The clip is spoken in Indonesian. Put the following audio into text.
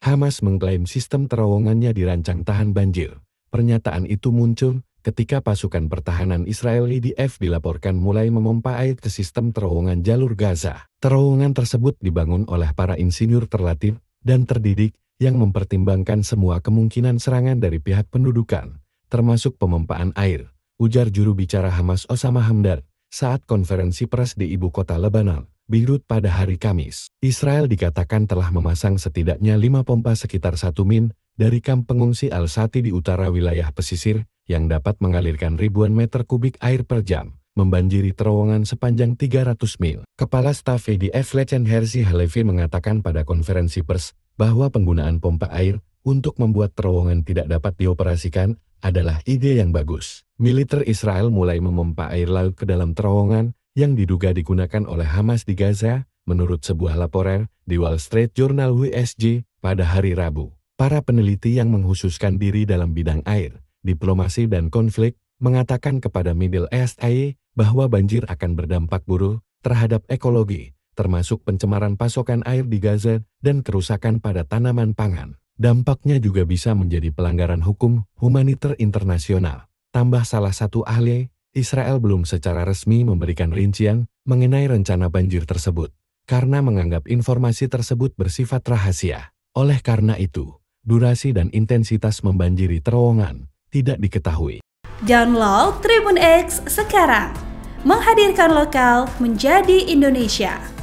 Hamas mengklaim sistem terowongannya dirancang tahan banjir. Pernyataan itu muncul ketika pasukan pertahanan Israel IDF dilaporkan mulai memompa air ke sistem terowongan jalur Gaza. Terowongan tersebut dibangun oleh para insinyur terlatih dan terdidik yang mempertimbangkan semua kemungkinan serangan dari pihak pendudukan, termasuk pemompaan air, ujar juru bicara Hamas Osama Hamdan saat konferensi pers di ibu kota Lebanon. Beirut pada hari Kamis. Israel dikatakan telah memasang setidaknya lima pompa sekitar satu min dari kamp pengungsi Al-Sati di utara wilayah pesisir yang dapat mengalirkan ribuan meter kubik air per jam membanjiri terowongan sepanjang 300 mil. Kepala Staf EDF Lechen Herzi Halevi mengatakan pada konferensi pers bahwa penggunaan pompa air untuk membuat terowongan tidak dapat dioperasikan adalah ide yang bagus. Militer Israel mulai memompa air laut ke dalam terowongan yang diduga digunakan oleh Hamas di Gaza, menurut sebuah laporan di Wall Street Journal USJ pada hari Rabu. Para peneliti yang menghususkan diri dalam bidang air, diplomasi dan konflik mengatakan kepada Middle East AI bahwa banjir akan berdampak buruk terhadap ekologi, termasuk pencemaran pasokan air di Gaza dan kerusakan pada tanaman pangan. Dampaknya juga bisa menjadi pelanggaran hukum humaniter internasional. Tambah salah satu ahli, Israel belum secara resmi memberikan rincian mengenai rencana banjir tersebut, karena menganggap informasi tersebut bersifat rahasia. Oleh karena itu, durasi dan intensitas membanjiri terowongan tidak diketahui. Download Tribun X sekarang, menghadirkan lokal menjadi Indonesia.